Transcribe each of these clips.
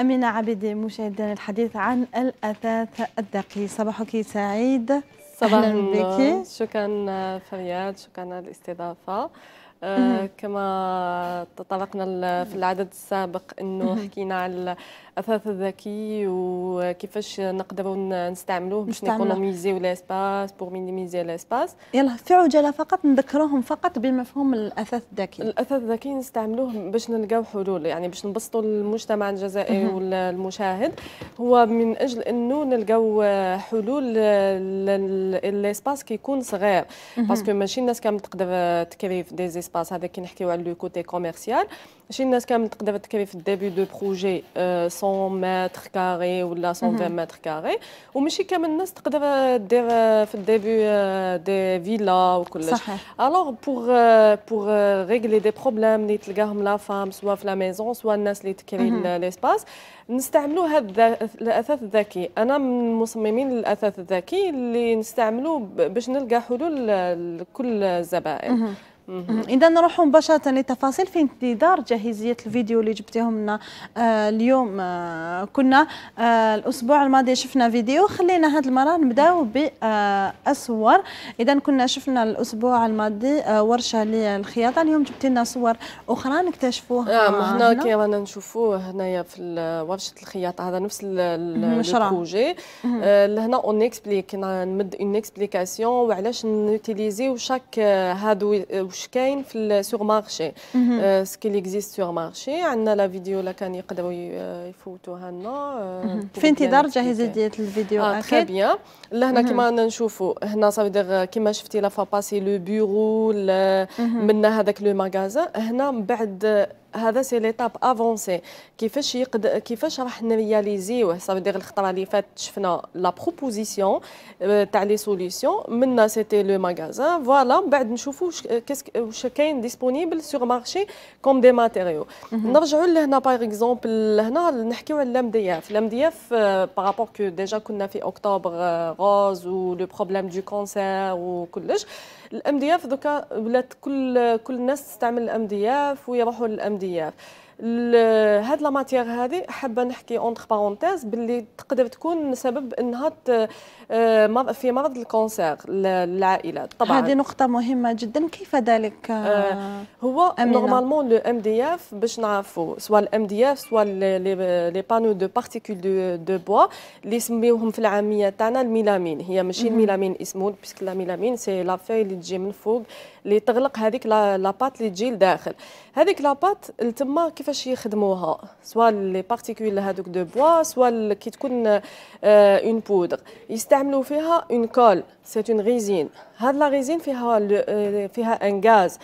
أمينة عبيدي مشاهدينا الحديث عن الأثاث الدقي صباحك سعيد صباح النور شكرا فرياد شكرا على الاستضافة آه، كما تطرقنا في العدد السابق انه حكينا على الاثاث الذكي وكيفاش نقدروا نستعملوه باش ولا سباس بور مينيميزي لاسباس يلا في عجاله فقط نذكروهم فقط بمفهوم الاثاث الذكي الاثاث الذكي نستعملوه باش نلقاو حلول يعني باش نبسطوا المجتمع الجزائري والمشاهد هو من اجل انه نلقاو حلول للاسباس كيكون صغير باسكو ماشي الناس كامل تقدر تكري في دي ليسباس هذا كي نحكيو على لو كوتي كوميرسيال ماشي الناس كامل تقدر تكري في الديبي دو بروجي 100 متر كاري ولا 120 متر كاري وماشي كامل الناس تقدر دير في الديبي دي فيلا وكلش صحيح الوغ بور بور ريغلي دي بروبليم اللي تلقاهم لا فام سوا في لا ميزون سوا الناس اللي تكري ليسباس نستعملوا هذا الاثاث الذكي انا من مصممين الاثاث الذكي اللي نستعملوه باش نلقى حلول لكل الزبائن mm-hmm. اذا نروحوا مباشره للتفاصيل في انتظار جاهزيه الفيديو اللي جبتيهم لنا آه اليوم آه كنا آه الاسبوع الماضي شفنا فيديو خلينا هذه المره نبداو بالصور اذا كنا شفنا الاسبوع الماضي آه، ورشه للخياطه اليوم جبتي لنا صور اخرى نكتشفوها اه هنا كي رانا نشوفوه هنايا في ورشه الخياطه هذا نفس البروجي آه، لهنا اون اكسبليك نمد اون اكسبليكاسيون وعلاش نوتيليزيو شاك آه، هادو واش كاين في سوغ مارشي سكي سكيل اكزيست سوغ مارشي عندنا لا فيديو لا كان يقدروا آه، يفوتوها آه، لنا في انتظار جاهزه ديال الفيديو آه تري بيان لهنا كما نشوفوا هنا صافي آه، دير كيما شفتي لا فاباسي لو بيرو من هذاك لو ماغازا هنا من بعد هذا سي ليتاب افونسي كيفاش يقدر كيفاش راح نرياليزيو صافي دير الخطره اللي فاتت شفنا لا بروبوزيسيون euh, تاع لي سوليسيون منا سيتي لو ماغازان فوالا من بعد نشوفو واش كاين ديسپونيبل سور مارشي كوم دي ماتيريو نرجعو لهنا باغ اكزومبل هنا نحكيو على لام دي اف لام دي اف بارابور كو ديجا كنا في اكتوبر روز ولو بروبليم دو كونسير وكلش الام دي اف دوكا ولات كل كل الناس تستعمل الام دي اف ويروحوا للام دي اف هاد لا ماتيغ هذه حابه نحكي اونتر بارونتيز باللي تقدر تكون سبب انها آه، في مرض الكونسير للعائلات طبعا هذه نقطه مهمه جدا كيف ذلك آه, آه، هو نورمالمون لو ام دي اف باش نعرفوا سواء الام دي اف سواء لي بانو دو بارتيكول دو بوا اللي يسميوهم في العاميه تاعنا الميلامين هي ماشي الميلامين اسمه بيسك لا ميلامين سي لا فاي اللي تجي من فوق اللي تغلق هذيك لاباط اللي تجي لداخل هذيك لاباط تما كيفاش يخدموها سواء لي بارتيكول هذوك دو بوا سواء كي تكون اون آه، بودر يستعملوا فيها اون كول سي اون ريزين هاد لا ريزين فيها آه، فيها ان غاز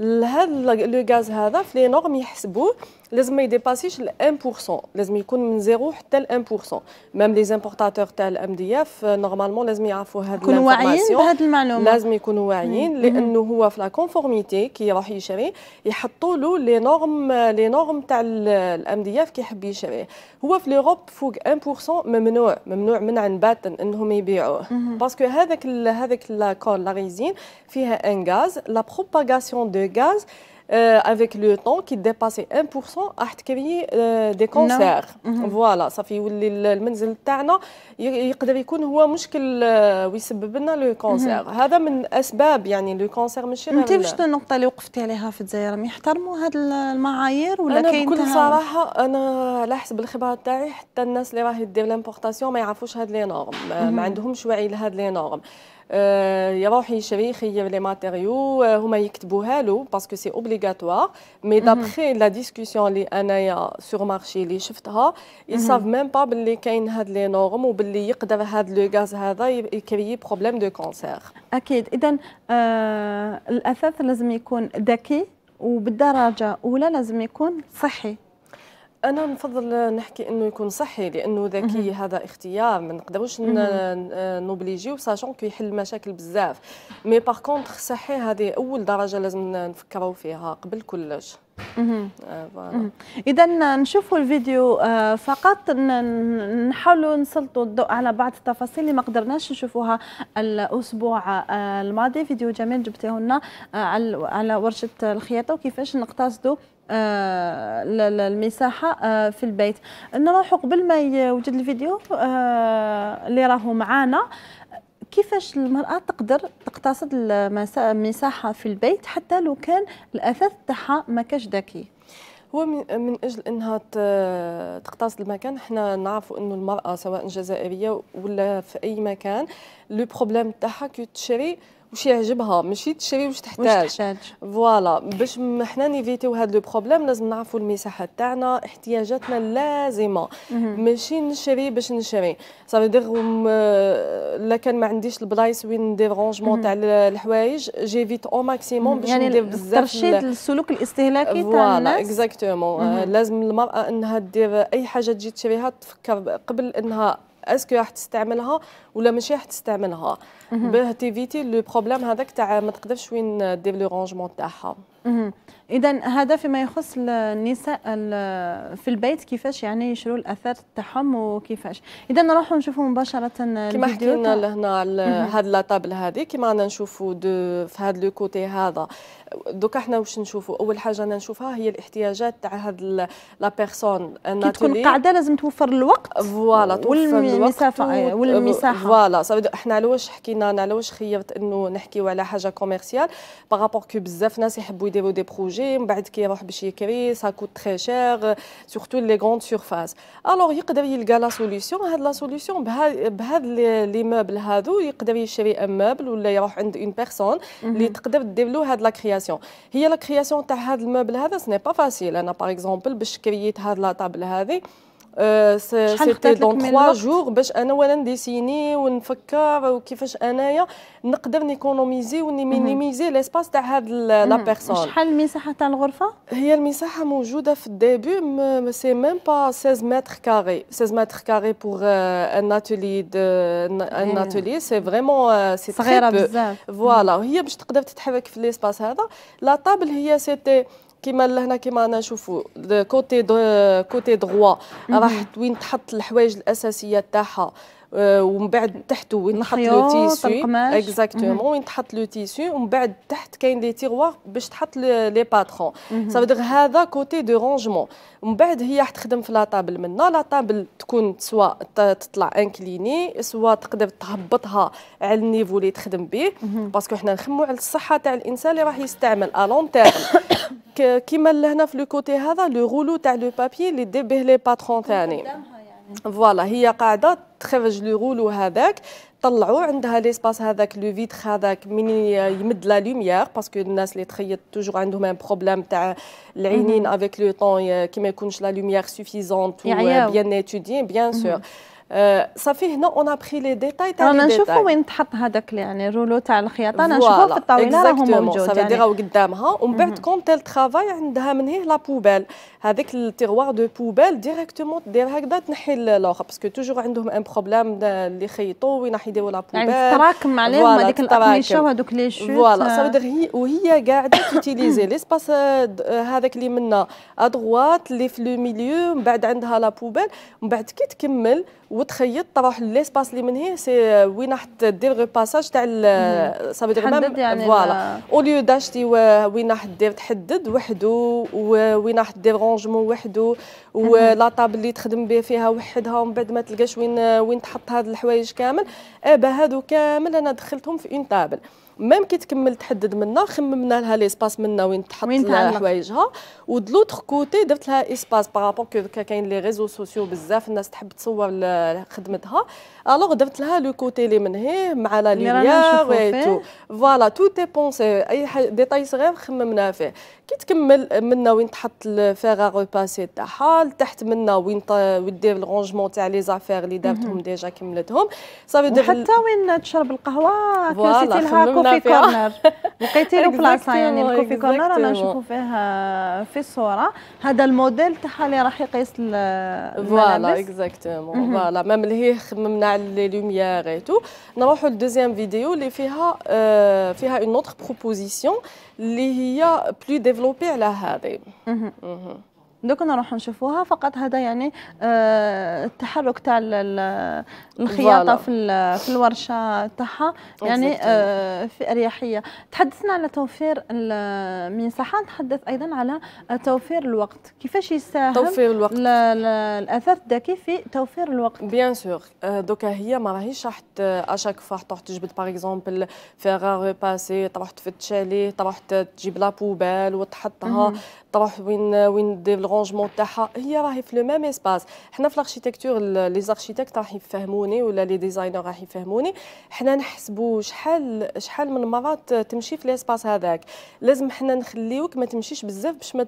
هذا لو غاز هذا في لي نورم يحسبوه لازم ما يديباسيش ال 1% لازم يكون من زيرو حتى ل 1% ميم لي زامبورتاتور تاع الام دي اف نورمالمون لازم يعرفوا هاد يكونوا واعيين بهاد المعلومه لازم يكونوا واعيين لانه هو في لا كونفورميتي كي يروح يشري يحطوا له لي نورم لي نورم تاع الام دي اف كي يحب يشريه هو في لوروب فوق 1% ممنوع ممنوع منعا باتا انهم يبيعوه باسكو هذاك هذاك لا كور لا ريزين فيها ان غاز لا بروباغاسيون دو غاز افيك لو طون كي ديباسي 1% راح تكري دي كونسير فوالا صافي يولي المنزل تاعنا يقدر يكون هو مشكل ويسبب لنا لو كونسير هذا من اسباب يعني لو كونسير ماشي انت واش النقطه اللي وقفتي عليها في الجزائر يحترموا هاد المعايير ولا أنا بكل صراحه انا على حسب الخبره تاعي حتى الناس اللي راهي دير لامبورطاسيون ما يعرفوش هاد لي نورم ما عندهمش وعي لهاد لي نورم Euh, يروح يشري يخير لي ماتيريو آه، هما يكتبوها له باسكو سي اوبليغاتوار مي دابخي لا ديسكسيون اللي انايا سور مارشي اللي شفتها ساف ميم با باللي كاين هاد لي نورم وباللي يقدر هاد لو غاز هذا يكري بروبليم دو كونسير اكيد اذا آه الاثاث لازم يكون ذكي وبالدرجه اولى لازم يكون صحي انا نفضل نحكي انه يكون صحي لانه ذكي هذا اختيار ما نقدروش نوبليجيو ساشون كيحل مشاكل بزاف مي باغ كونتر صحي هذه اول درجه لازم نفكروا فيها قبل كلش آه، اذا نشوفوا الفيديو آه، فقط نحاولوا نسلطوا الضوء على بعض التفاصيل اللي ما قدرناش نشوفوها الاسبوع آه، الماضي فيديو جميل جبتيه لنا على ورشه الخياطه وكيفاش نقتصدوا آه، المساحه آه، في البيت نروحوا قبل ما يوجد الفيديو آه، اللي راهو معانا كيفاش المرأة تقدر تقتصد المساحة في البيت حتى لو كان الأثاث تاعها ما كاش ذكي هو من اجل انها تقتصد المكان احنا نعرفوا انه المراه سواء جزائريه ولا في اي مكان لو بروبليم تاعها كي تشري واش يعجبها ماشي تشري واش تحتاج واش تحتاج فوالا باش حنا نيفيتيو هذا لو بروبليم لازم نعرفوا المساحه تاعنا احتياجاتنا اللازمه ماشي نشري باش نشري صافي دير لا كان ما عنديش البلايص وين ندير رونجمون تاع الحوايج جيفيت او ماكسيموم باش يعني ندير بزاف ترشيد السلوك الاستهلاكي تاع فوالا اكزاكتومون آه، لازم المراه انها دير اي حاجه تجي تشريها تفكر قبل انها اسكو راح تستعملها ولا ماشي راح تستعملها تيفيتي لو بروبليم هذاك تاع ما تقدرش وين دير لو رونجمون تاعها اذا هذا فيما يخص النساء في البيت كيفاش يعني يشروا الاثار تاعهم وكيفاش اذا نروحوا نشوفوا مباشره كما حكينا لهنا هاد لا طابل هذه كما انا نشوفوا في هذا لو كوتي هذا دوكا احنا واش نشوفوا اول حاجه انا نشوفها هي الاحتياجات تاع هاد لا بيرسون كي تكون قاعده لازم توفر الوقت فوالا توفر الوقت والمسافه والمساحه فوالا حنا احنا علاوش حكينا انا علاش خيرت انه نحكيو على حاجه كوميرسيال بارابور كو بزاف ناس يحبوا يديروا دي بروجي من بعد كي يروح باش يكري سا كوت تري شير سورتو لي غروند سيرفاس الوغ يقدر يلقى لا سوليسيون هاد لا سوليسيون بهاد لي موبل هادو يقدر يشري ان موبل ولا يروح عند اون بيرسون mhm. اللي تقدر دير له هاد لا كرياسيون هي لا كرياسيون تاع هاد الموبل هذا سني با فاسيل انا باغ اكزومبل باش كرييت هاد لا طابل هذه سيتي دون 3 جور باش انا وانا نديسيني ونفكر وكيفاش انايا نقدر نيكونوميزي ونيمينيميزي لاسباس تاع هاد لا بيرسون شحال المساحه تاع الغرفه هي المساحه موجوده في الديبي سي ميم با 16 متر كاري 16 متر كاري بور ان اتولي دو ان اتولي سي فريمون سي صغيره بزاف فوالا هي باش تقدر تتحرك في لاسباس هذا لا طابل هي سيتي كيما لهنا كيما انا نشوفوا كوتي دو كوتي دروا راح وين تحط الحوايج الاساسيه تاعها آه، ومن بعد تحت وين تحط لو تيسو اكزاكتومون وين تحط لو تيسو ومن بعد تحت كاين لي تيغوار باش تحط لي باترون سافدير هذا كوتي دو رونجمون ومن بعد هي راح تخدم في لاطابل منا لاطابل تكون سوا تطلع انكليني سوا تقدر تهبطها على النيفو اللي تخدم به باسكو حنا نخمو على الصحه تاع الانسان اللي راح يستعمل الون تاعو كيما لهنا في لو كوتي هذا لو غولو تاع لو بابي اللي دي به لي باترون ثاني فوالا هي قاعده تخرج لو غولو هذاك طلعوا عندها ليسباس هذاك لو فيتر هذاك من يمد لا لوميير باسكو الناس اللي تخيط توجور عندهم ان بروبليم تاع العينين افيك لو طون كي ما يكونش لا لوميير سوفيزونت و بيان اتودي بيان سور صافي هنا اون ابخي لي ديتاي تاع رانا نشوفوا وين تحط هذاك يعني الرولو تاع الخياطه انا نشوفوه في الطاوله راهو موجود يعني صافي قدامها ومن بعد كونت تيل ترافاي عندها من هنا لا بوبال هذاك التيغوار دو بوبال ديريكتومون دير هكذا تنحي الاخر باسكو توجور عندهم ان بروبليم اللي يخيطوا وين راح يديروا لا يعني بوبال يعني تراكم عليهم هذيك الاقمشه وهذوك لي شوت فوالا سافدير هي وهي قاعده تيتيليزي ليسباس euh, هذاك اللي منا ادغوات اللي في لو ميليو من بعد عندها لا بوبال من بعد كي تكمل وتخيط تروح ليسباس اللي من هي سي euh, وين راح دير الباساج تاع دير ميم يعني فوالا اوليو داشتي وين راح دير تحدد وحده وين راح دير شونجمون وحده ولا طاب اللي تخدم به فيها وحدها ومن بعد ما تلقاش وين وين تحط هاد الحوايج كامل ابا هادو كامل انا دخلتهم في اون طابل ميم كي تكمل تحدد منا خممنا لها ليسباس منا وين تحط حوايجها ودلوتر كوتي درت لها اسباس بارابور كو كاين لي ريزو سوسيو بزاف الناس تحب تصور خدمتها الوغ درت لها لو كوتي اللي من هي مع لا لوميير اي تو فوالا تو تي بونسي اي ديتاي صغير خممنا فيه كي تكمل منا وين تحط الفاغ غوباسي تاعها لتحت منا وين دير الرونجمون تاع لي زافير اللي دارتهم ديجا كملتهم صافي دير حتى وين تشرب القهوه كلستي لها كوفي كورنر لقيتي له بلاصه يعني الكوفي كورنر انا نشوفو فيه في الصوره هذا الموديل تاعها اللي راح يقيس فوالا اكزاكتومون فوالا ميم اللي هي خممنا على لي لوميير اي تو نروحو للدوزيام فيديو اللي فيها فيها اون اوتر بروبوزيسيون اللي هي بلو ديفلوبي على هذه دوكنا راح نشوفوها فقط هذا يعني آه، التحرك تاع الخياطه في في الورشه تاعها يعني آه، في اريحيه تحدثنا على توفير المساحه نتحدث ايضا على توفير الوقت كيفاش يساهم توفير الوقت الاثاث الذكي في توفير الوقت بيان سور euh, دوكا هي ما راهيش راح اشاك فوا تروح تجبد باغ اكزومبل فيغا باسي تروح تفتشالي تروح تجيب لا بوبال وتحطها تروح وين وين دير الرونجمون تاعها هي راهي في لو ميم اسباس حنا في الاركيتكتور لي زاركيتكت راح يفهموني ولا لي ديزاينر راح يفهموني حنا نحسبوا شحال شحال من مرات تمشي في الاسباس هذاك لازم حنا نخليوك ما تمشيش بزاف باش ما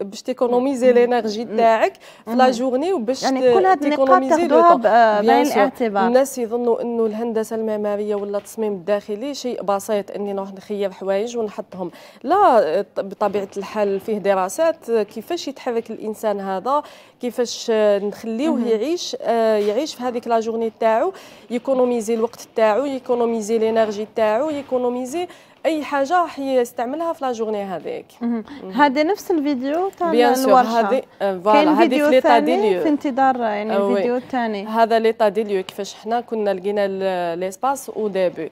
باش تيكونوميزي لينيرجي تاعك في لا جورني وباش يعني كل هاد النقاط بعين الاعتبار الناس يظنوا انه الهندسه المعماريه ولا التصميم الداخلي شيء بسيط اني نروح نخير حوايج ونحطهم لا بطبيعه الحال فيه دراسات كيفاش يتحرك هذاك الانسان هذا كيفاش نخليوه يعيش آه، يعيش في هذيك لا جورني تاعو يكونوميزي الوقت تاعو يكونوميزي لينيرجي تاعو يكونوميزي اي حاجه يستعملها في لا جورني هذيك هذا نفس الفيديو تاع الورشه هذه آه، فوالا هذه في ليتا دي في انتظار يعني الفيديو آه، الثاني هذا ليتا دي ليو كيفاش حنا كنا لقينا ليسباس او ديبي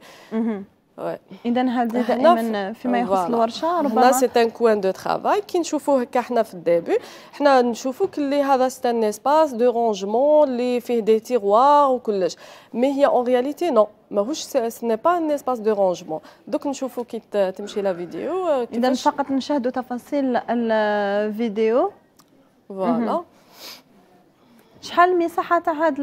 اذا هذه دائما فيما يخص الورشه ربما هنا سي ان كوان دو ترافاي كي نشوفوه هكا حنا في الديبي حنا نشوفوا كلي هذا سي ان اسباس دو رونجمون اللي فيه دي تيغوار وكلش مي هي اون رياليتي نو ماهوش سي با ان اسباس دو رونجمون دوك نشوفوا كي تمشي آه، لا آه، فيديو اذا فقط نشاهدوا تفاصيل الفيديو فوالا شحال المساحه تاع هاد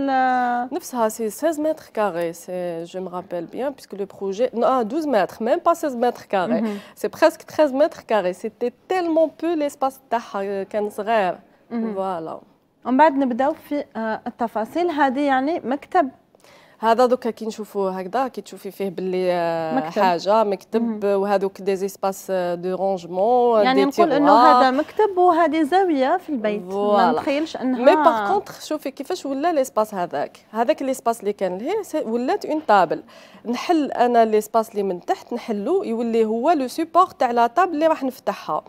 نفسها سي 16 متر كاري سي جو مي رابيل بيان بيسكو لو بروجي نو 12 متر ميم با 16 متر كاري سي بريسك 13 متر كاري سي تي تيلمون بو ليسباس تاعها كان صغير فوالا ومن بعد نبداو في التفاصيل هذه يعني مكتب هذا دوكا كي نشوفوا هكذا كي تشوفي فيه باللي آه، مكتب. حاجه مكتب وهذوك دي زيسباس آه، دو رونجمون يعني نقول انه هذا مكتب وهذه زاويه في البيت ما نتخيلش انها مي باغ كونتر شوفي كيفاش ولا ليسباس هذاك هذاك ليسباس اللي كان لهيه ولات اون طابل نحل انا ليسباس اللي من تحت نحلو يولي هو لو سوبور تاع لا طابل اللي راح نفتحها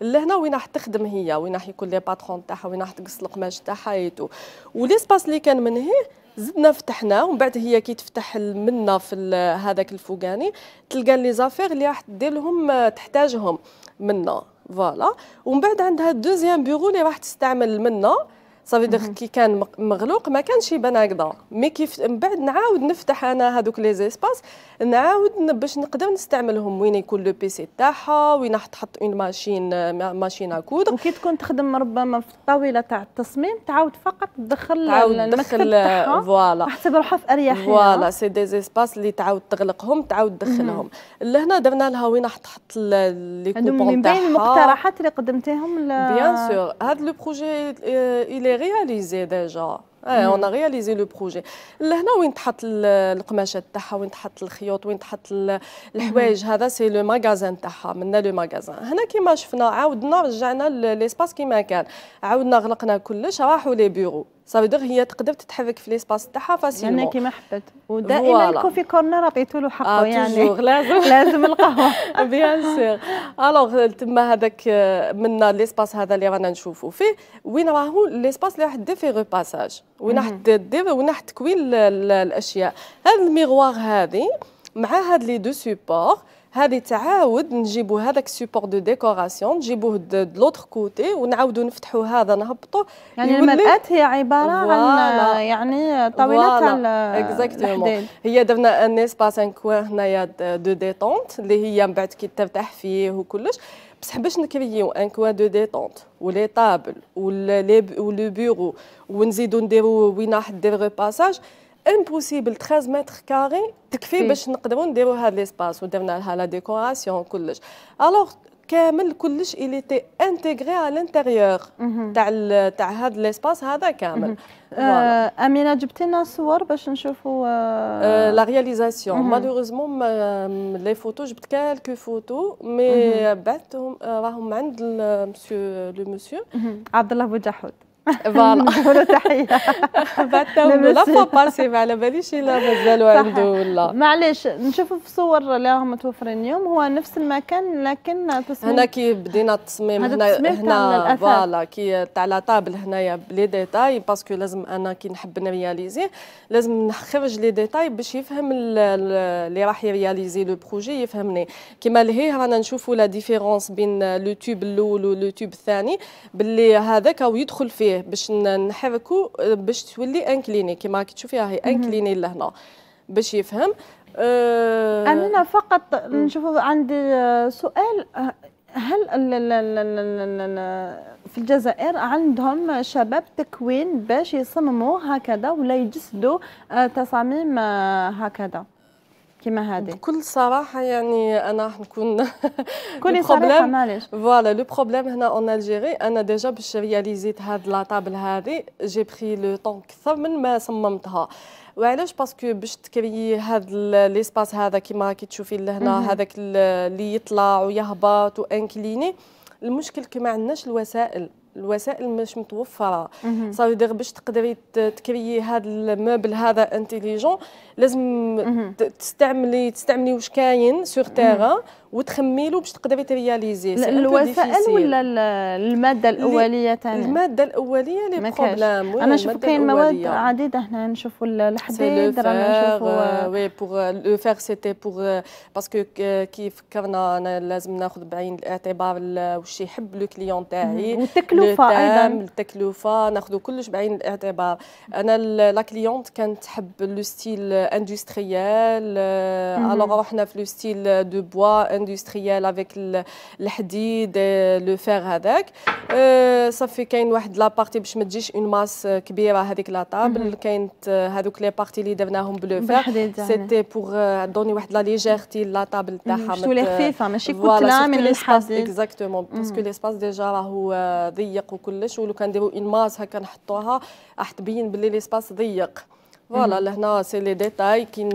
لهنا وين راح تخدم هي وين راح يكون لي باترون تاعها وين راح تقص القماش تاعها ايتو وليسباس اللي كان من هيه زدنا فتحناه ومن بعد هي كي تفتح منا في هذاك الفوقاني تلقى لي زافير اللي راح دير لهم آه، تحتاجهم منا فوالا ومن بعد عندها دوزيام بيغو اللي راح تستعمل منا صافي دوغ كي كان مغلوق ما كانش يبان هكذا مي كيف من بعد نعاود نفتح انا هذوك لي زيسباس نعاود باش نقدر نستعملهم وين يكون لو بيسي تاعها وين راح تحط اون ماشين ماشين اكود وكي تكون تخدم ربما في الطاوله تاع التصميم تعاود فقط تدخل تعاود تدخل فوالا تحسب روحها في اريحيه فوالا سي دي زيسباس اللي تعاود تغلقهم تعاود تدخلهم لهنا درنا لها وين راح تحط لي كوبون تاعها من بين المقترحات اللي قدمتيهم بيان سور هذا لو بروجي رياليزي ديجا اه اون رياليزي لو بروجي لهنا وين تحط القماشه تاعها وين تحط الخيوط وين تحط الحوايج hmm. هذا سي لو ماغازان تاعها منا لو ماغازان هنا كيما شفنا عاودنا رجعنا ليسباس كيما كان عاودنا غلقنا كلش راحوا لي بيرو صافي دوغ هي تقدر تتحرك في ليسباس تاعها فاسيلمون يعني كيما حبت ودائما الكوفي كورنر عطيتو له حقه آه يعني لازم لازم القهوه بيان سيغ الوغ تما هذاك من ليسباس هذا اللي رانا نشوفوا فيه وين راهو ليسباس اللي راح دير فيه باساج وين راح دير وين راح تكوين الاشياء هذا الميغوار هذه مع هاد لي دو سوبور هذه تعاود نجيبوا هذاك سوبور دو ديكوراسيون نجيبوه دو لوتر كوتي ونعاودوا نفتحوا هذا نهبطوا يعني المرآة هي عبارة عن يعني طاولة اكزاكتومون هي درنا ان اسباس ان كوان هنايا دو ديتونت اللي هي من بعد كي ترتاح فيه وكلش بصح باش نكريو ان كوان دو ديتونت ولي طابل ولو بيرو ونزيدو نديرو وين راح دير باساج امبوسيبل 13 متر كاري تكفي باش نقدروا نديروا هذا ليسباس ودرنا لها لا ديكوراسيون كلش الوغ كامل كلش اللي تي انتغري على الانتيريور تاع تاع هذا ليسباس هذا كامل امينه جبتي لنا صور باش نشوفوا لا رياليزاسيون مالوريزمون لي فوتو جبت كالك فوتو مي بعثتهم راهم عند مسيو لو مسيو عبد الله بوجحود فوالا نقولوا تحيه بعد لا فوا باسي ما على باليش الا مازالوا عنده ولا معليش نشوفوا في صور اللي راهم متوفرين اليوم هو نفس المكان لكن تصميم هنا كي بدينا التصميم هنا هنا فوالا كي تاع لا طابل هنايا بلي ديتاي باسكو لازم انا كي نحب نرياليزي لازم نخرج لي ديتاي باش يفهم اللي راح يرياليزي لو بروجي يفهمني كيما لهيه رانا نشوفوا لا ديفيرونس بين لو تيوب الاول ولو تيوب الثاني باللي هذاك يدخل فيه ليه باش نحركوا باش تولي ان كليني كما تشوفيها هي ان كليني لهنا باش يفهم أه انا فقط نشوف عندي سؤال هل في الجزائر عندهم شباب تكوين باش يصمموا هكذا ولا يجسدوا تصاميم هكذا كما هذه بكل صراحه يعني انا راح نكون كل صراحه معليش فوالا لو بروبليم هنا اون الجيري انا ديجا باش رياليزيت هاد لا طابل هذه جي بري لو طون اكثر من ما صممتها وعلاش باسكو باش تكري هذا ليسباس هذا كيما راكي تشوفي لهنا هذاك اللي يطلع ويهبط وانكليني المشكل كما عندناش الوسائل الوسائل مش متوفره صافي دير باش تقدري تكري هذا الموبل هذا انتيليجون لازم تستعملي تستعملي واش كاين سور تيغان وتخميلو باش تقدري ترياليزي الوسائل ولا الماده الاوليه ثاني الماده الاوليه لي بروبليم انا نشوف كاين مواد عديده هنا نشوفوا الحديد رانا نشوفوا وي بوغ لو فيغ سيتي بوغ باسكو كي فكرنا انا لازم ناخذ بعين الاعتبار واش يحب لو كليون تاعي والتكلفه ايضا التكلفه ناخذ كلش بعين الاعتبار انا لا كليونت كانت تحب لو ستيل اندستريال الوغ رحنا في لو ستيل دو بوا اندستريال افيك الحديد لو فيغ هذاك صافي كاين واحد لا بارتي باش ما تجيش اون ماس كبيره هذيك لا طابل كانت هذوك لي بارتي اللي درناهم بلو فيغ سيتي بوغ دوني واحد لا ليجيرتي لا طابل تاعها تولي خفيفه ماشي كتله من الحديد اكزاكتومون باسكو ليسباس ديجا راهو ضيق وكلش ولو كنديرو اون ماس هكا نحطوها راح تبين باللي ليسباس ضيق فوالا لهنا سي لي ديتاي كي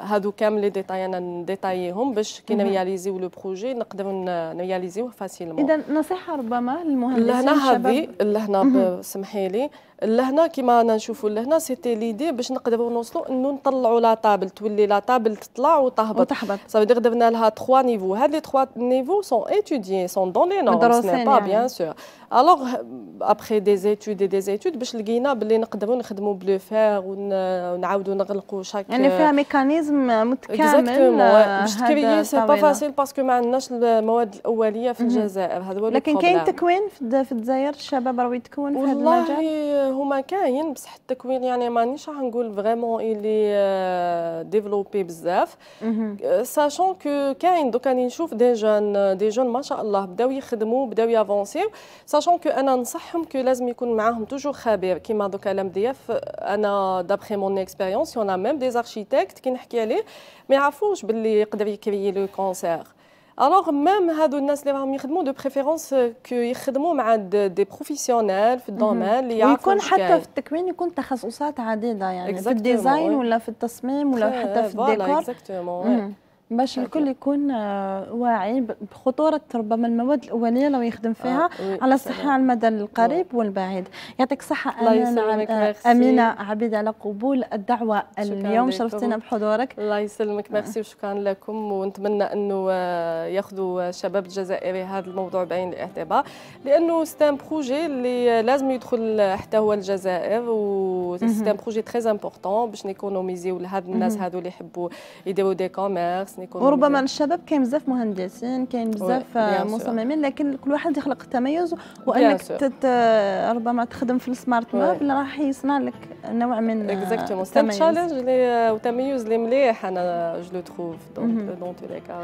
هادو كامل لي ديتاي انا نديتايهم باش كي نرياليزيو لو بروجي نقدروا نرياليزيوه فاسيلمون اذا نصيحه ربما للمهندسين لهنا هذه لهنا سمحي لي لهنا كيما انا نشوفوا لهنا سيتي ليدي باش نقدروا نوصلوا انه نطلعوا لا طابل تولي لا طابل تطلع وتهبط وتحبط صافي درنا لها 3 نيفو هاد لي 3 نيفو سون ايتوديين سون دون لي نورم سي با بيان سور الوغ ابخي دي زيتود دي زيتود باش لقينا باللي نقدروا نخدموا بلو فير ونعاودوا نغلقوا شاك يعني فيها ميكانيزم متكامل باش تكري سي با فاسيل باسكو ما عندناش المواد الاوليه في الجزائر هذا هو لكن كاين تكوين في الجزائر الشباب راهو يتكون في هذا المجال والله هما كاين بصح التكوين يعني مانيش راح نقول فريمون اللي ديفلوبي euh, بزاف ساشون كو euh, كاين دوكا راني نشوف دي جون دي جون ما شاء الله بداو يخدموا بداو يافونسيو ساشون كو انا نصحهم كو لازم يكون معاهم توجور خبير كيما دوكا لام اف انا دابخي مون اكسبيريونس يونا ميم دي زاركيتكت كي نحكي عليه ما يعرفوش باللي يقدر يكري لو كونسير الوغ مام هادو الناس اللي راهم يخدموا دو بريفيرونس euh, يخدموا مع دي بروفيسيونيل في الدومين اللي يعرفوا ويكون حتى في التكوين يكون تخصصات عديده يعني في الديزاين ولا في التصميم ولا حتى في الديكور باش الكل يكون آه، واعي بخطوره ربما المواد الاوليه لو يخدم فيها آه، على الصحه على المدى القريب والبعيد يعطيك الصحه امينه امينه عبيد على قبول الدعوه اليوم شرفتينا بحضورك الله يسلمك ميرسي آه. وشكرا لكم ونتمنى انه ياخذوا شباب الجزائري هذا الموضوع بعين الاعتبار لانه ستام بروجي اللي لازم يدخل حتى هو الجزائر و ستام بروجي تري امبورطون باش نيكونوميزيو لهاد الناس هذو اللي يحبوا يديروا دي كوميرس حسن يكون وربما الشباب كاين بزاف مهندسين كاين بزاف مصممين لكن كل واحد يخلق التميز وانك تت ربما تخدم في السمارت ماب راح يصنع لك نوع من اكزاكتومون سي تشالنج وتميز اللي مليح انا جو لو تخوف دونك دون تو